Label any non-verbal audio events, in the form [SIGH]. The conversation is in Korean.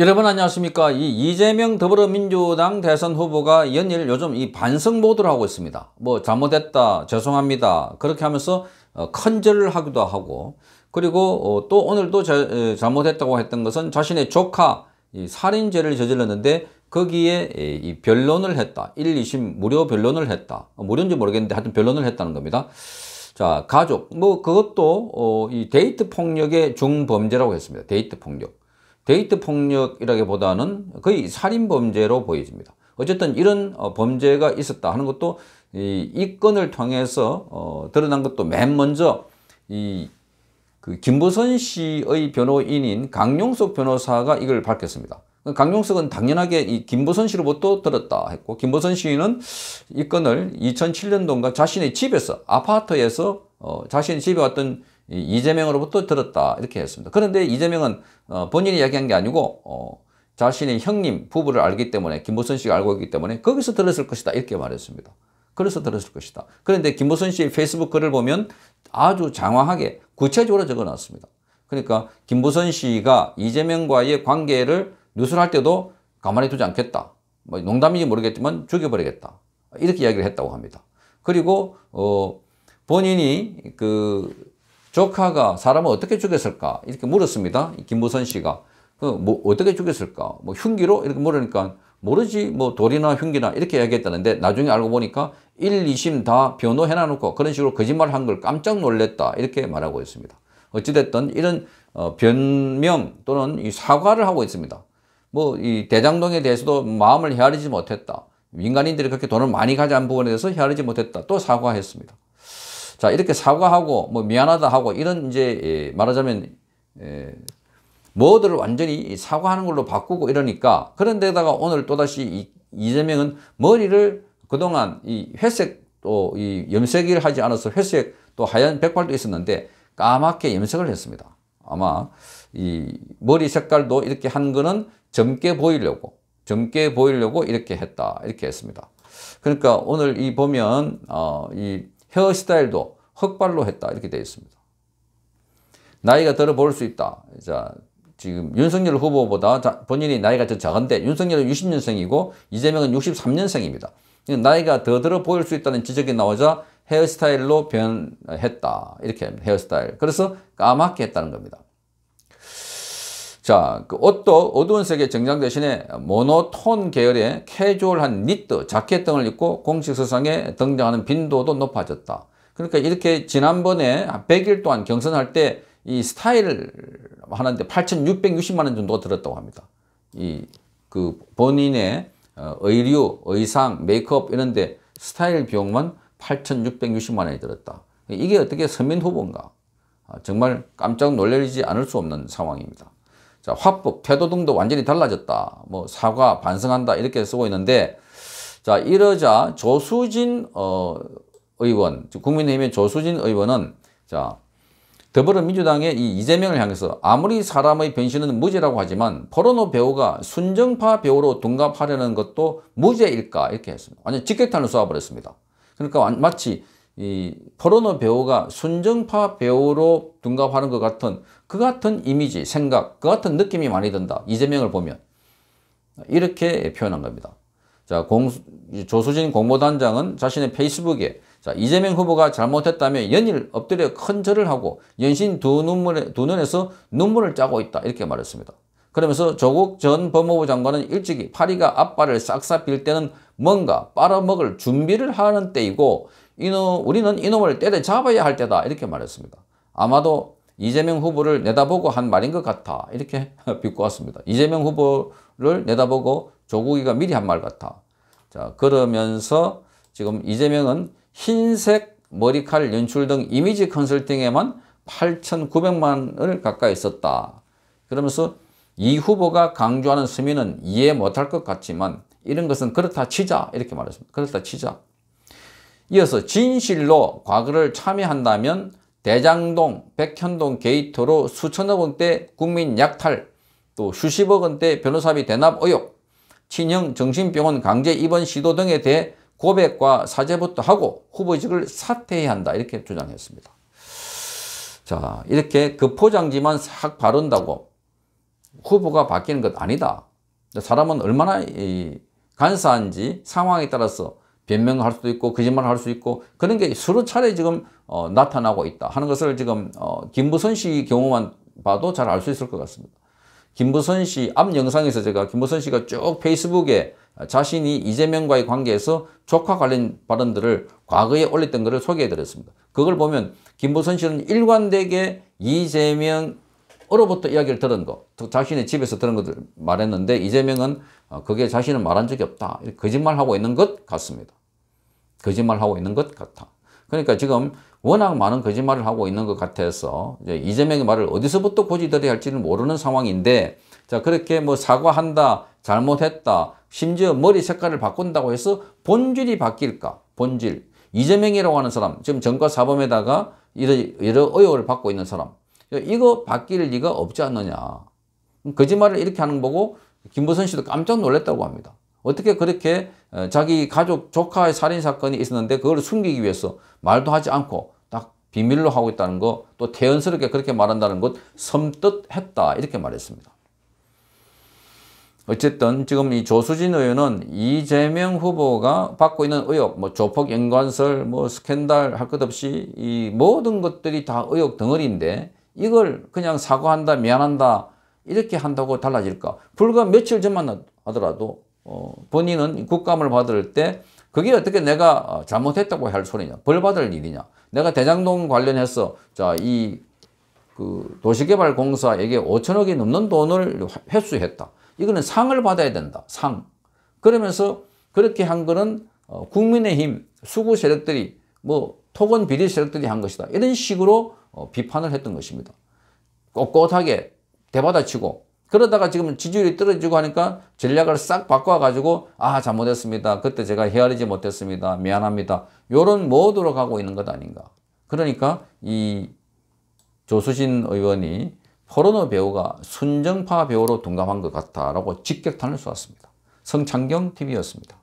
여러분 안녕하십니까 이 이재명 더불어민주당 대선 후보가 연일 요즘 이 반성 모드를 하고 있습니다 뭐 잘못했다 죄송합니다 그렇게 하면서 큰절을 어, 하기도 하고 그리고 어, 또 오늘도 제, 어, 잘못했다고 했던 것은 자신의 조카 살인죄를 저질렀는데 거기에 이 변론을 했다 1, 2심 무료 변론을 했다 무료인지 모르겠는데 하여튼 변론을 했다는 겁니다 자 가족 뭐 그것도 이 데이트 폭력의 중범죄라고 했습니다 데이트 폭력 데이트 폭력이라기보다는 거의 살인범죄로 보여집니다. 어쨌든 이런 어, 범죄가 있었다 하는 것도 이, 이 건을 통해서 어, 드러난 것도 맨 먼저 이그 김부선 씨의 변호인인 강용석 변호사가 이걸 밝혔습니다. 강용석은 당연하게 이 김보선 씨로부터 들었다 했고 김보선 씨는 이 건을 2007년도인가 자신의 집에서 아파트에서 어, 자신의 집에 왔던 이재명으로부터 들었다 이렇게 했습니다. 그런데 이재명은 어, 본인이 이야기한 게 아니고 어, 자신의 형님 부부를 알기 때문에 김보선 씨가 알고 있기 때문에 거기서 들었을 것이다 이렇게 말했습니다. 그래서 들었을 것이다. 그런데 김보선 씨의 페이스북 글을 보면 아주 장황하게 구체적으로 적어놨습니다. 그러니까 김보선 씨가 이재명과의 관계를 누설할 때도 가만히 두지 않겠다. 뭐 농담인지 모르겠지만 죽여버리겠다. 이렇게 이야기를 했다고 합니다. 그리고 어 본인이 그 조카가 사람을 어떻게 죽였을까 이렇게 물었습니다. 김무선 씨가 그뭐 어떻게 죽였을까? 뭐 흉기로 이렇게 물으니까 모르지 뭐 돌이나 흉기나 이렇게 이야기했다는데 나중에 알고 보니까 1, 2심 다 변호해 놔놓고 그런 식으로 거짓말 한 걸 깜짝 놀랐다 이렇게 말하고 있습니다. 어찌됐든 이런 어, 변명 또는 사과를 하고 있습니다. 뭐이 대장동에 대해서도 마음을 헤아리지 못했다. 민간인들이 그렇게 돈을 많이 가져간 부분에 대해서 헤아리지 못했다. 또 사과했습니다. 자 이렇게 사과하고 뭐 미안하다 하고 이런 이제 예, 말하자면 예, 뭐들을 완전히 사과하는 걸로 바꾸고 이러니까 그런데다가 오늘 또다시 이재명은 머리를 그동안 이 회색 또 이 염색을 하지 않아서 회색 또 하얀 백발도 있었는데 까맣게 염색을 했습니다. 아마 이 머리 색깔도 이렇게 한 거는 젊게 보이려고 젊게 보이려고 이렇게 했다 이렇게 했습니다 그러니까 오늘 이 보면 어, 이 헤어스타일도 흑발로 했다 이렇게 되어 있습니다 나이가 들어 보일 수 있다 자 지금 윤석열 후보보다 자, 본인이 나이가 더 작은데 윤석열은 60년생이고 이재명은 63년생입니다 나이가 더 들어 보일 수 있다는 지적이 나오자 헤어스타일로 변했다 이렇게 헤어스타일 그래서 까맣게 했다는 겁니다 자, 그 옷도 어두운 색의 정장 대신에 모노톤 계열의 캐주얼한 니트, 자켓 등을 입고 공식 서상에 등장하는 빈도도 높아졌다. 그러니까 이렇게 지난번에 100일 동안 경선할 때 이 스타일을 하는데 8,660만 원정도 들었다고 합니다. 이 그 본인의 어, 의류, 의상, 메이크업 이런데 스타일 비용만 8,660만 원이 들었다. 이게 어떻게 서민 후보인가? 아, 정말 깜짝 놀라지 않을 수 없는 상황입니다. 자, 화법, 태도 등도 완전히 달라졌다. 뭐 사과, 반성한다 이렇게 쓰고 있는데 자, 이러자 조수진 어, 의원, 국민의힘의 조수진 의원은 자, 더불어민주당의 이 이재명을 향해서 아무리 사람의 변신은 무죄라고 하지만 포르노 배우가 순정파 배우로 둔갑하려는 것도 무죄일까 이렇게 했습니다. 완전 직격탄을 쏘아버렸습니다. 그러니까 마치 이 포르노 배우가 순정파 배우로 둔갑하는 것 같은 그 같은 이미지, 생각, 그 같은 느낌이 많이 든다. 이재명을 보면. 이렇게 표현한 겁니다. 자, 공, 조수진 공보단장은 자신의 페이스북에 자, 이재명 후보가 잘못했다며 연일 엎드려 큰 절을 하고 연신 두 눈물에, 두 눈에서 눈물을 짜고 있다. 이렇게 말했습니다. 그러면서 조국 전 법무부 장관은 일찍이 파리가 앞발을 싹싹 빌 때는 뭔가 빨아먹을 준비를 하는 때이고 이놈, 우리는 이놈을 때려 잡아야 할 때다 이렇게 말했습니다. 아마도 이재명 후보를 내다보고 한 말인 것 같아 이렇게 비꼬았습니다. [LAUGHS] 이재명 후보를 내다보고 조국이가 미리 한 말 같아. 자 그러면서 지금 이재명은 흰색 머리칼 연출 등 이미지 컨설팅에만 8,900만을 가까이 썼다. 그러면서 이 후보가 강조하는 수미는 이해 못할 것 같지만 이런 것은 그렇다 치자 이렇게 말했습니다. 그렇다 치자. 이어서 진실로 과거를 참여한다면 대장동, 백현동 게이트로 수천억 원대 국민 약탈, 또 수십억 원대 변호사비 대납 의혹, 친형 정신병원 강제 입원 시도 등에 대해 고백과 사죄부터 하고 후보직을 사퇴해야 한다 이렇게 주장했습니다. 자 이렇게 급 포장지만 싹 바른다고 후보가 바뀌는 것 아니다. 사람은 얼마나 이 간사한지 상황에 따라서 변명할 수도 있고 거짓말할 수 있고 그런 게 서로 차례 지금 어, 나타나고 있다 하는 것을 지금 어, 김부선 씨 경우만 봐도 잘 알 수 있을 것 같습니다. 김부선 씨 앞 영상에서 제가 김부선 씨가 쭉 페이스북에 자신이 이재명과의 관계에서 조카 관련 발언들을 과거에 올렸던 것을 소개해드렸습니다. 그걸 보면 김부선 씨는 일관되게 이재명 으로부터 이야기를 들은 것, 자신의 집에서 들은 것들 말했는데 이재명은 그게 어, 자신은 말한 적이 없다. 거짓말하고 있는 것 같습니다. 거짓말을 하고 있는 것 같아. 그러니까 지금 워낙 많은 거짓말을 하고 있는 것 같아서 이제 이재명의 말을 어디서부터 고지들어야 할지는 모르는 상황인데 자 그렇게 뭐 사과한다, 잘못했다, 심지어 머리 색깔을 바꾼다고 해서 본질이 바뀔까? 본질. 이재명이라고 하는 사람, 지금 정과 사범에다가 여러, 여러 의혹을 받고 있는 사람. 이거 바뀔 리가 없지 않느냐. 거짓말을 이렇게 하는 보고 김부선 씨도 깜짝 놀랐다고 합니다. 어떻게 그렇게 어, 자기 가족 조카의 살인사건이 있었는데 그걸 숨기기 위해서 말도 하지 않고 딱 비밀로 하고 있다는 것또 태연스럽게 그렇게 말한다는 것 섬뜩했다 이렇게 말했습니다. 어쨌든 지금 이 조수진 의원은 이재명 후보가 받고 있는 의혹, 뭐 조폭 연관설, 뭐 스캔들 할 것 없이 이 모든 것들이 다 의혹 덩어리인데 이걸 그냥 사과한다, 미안한다 이렇게 한다고 달라질까? 불과 며칠 전만 하더라도 어, 본인은 국감을 받을 때 그게 어떻게 내가 어, 잘못했다고 할 소리냐 벌 받을 일이냐 내가 대장동 관련해서 자 이 그 도시개발공사에게 5천억이 넘는 돈을 회수했다 이거는 상을 받아야 된다 상 그러면서 그렇게 한 거는 어, 국민의힘 수구 세력들이 뭐 토건 비리 세력들이 한 것이다 이런 식으로 어, 비판을 했던 것입니다 꼿꼿하게 대받아치고 그러다가 지금 지지율이 떨어지고 하니까 전략을 싹 바꿔가지고 아 잘못했습니다. 그때 제가 헤아리지 못했습니다. 미안합니다. 요런 모드로 가고 있는 것 아닌가. 그러니까 이 조수진 의원이 포르노 배우가 순정파 배우로 둔감한 것 같다라고 직격탄을 쏘았습니다. 성창경 TV였습니다.